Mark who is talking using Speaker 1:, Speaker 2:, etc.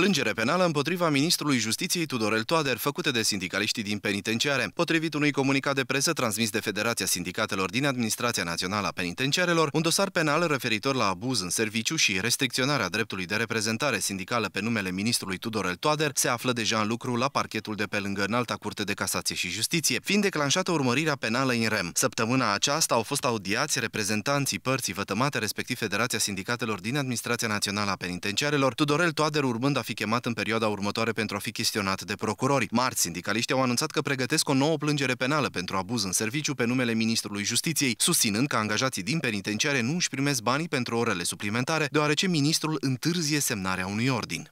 Speaker 1: Plângere penală împotriva ministrului Justiției Tudorel Toader, făcute de sindicaliștii din penitenciare. Potrivit unui comunicat de presă transmis de Federația Sindicatelor din Administrația Națională a Penitenciarelor, un dosar penal referitor la abuz în serviciu și restricționarea dreptului de reprezentare sindicală pe numele ministrului Tudorel Toader se află deja în lucru la parchetul de pe lângă Înalta Curte de Casație și Justiție, fiind declanșată urmărirea penală în rem. Săptămâna aceasta au fost audiați reprezentanții părții vătămate, respectiv Federația Sindicatelor din Administrația Națională a Penitenciarelor, Tudorel Toader urmând va fi chemat în perioada următoare pentru a fi chestionat de procurori. Marți, sindicaliștii au anunțat că pregătesc o nouă plângere penală pentru abuz în serviciu pe numele ministrului Justiției, susținând că angajații din penitenciare nu își primesc banii pentru orele suplimentare, deoarece ministrul întârzie semnarea unui ordin.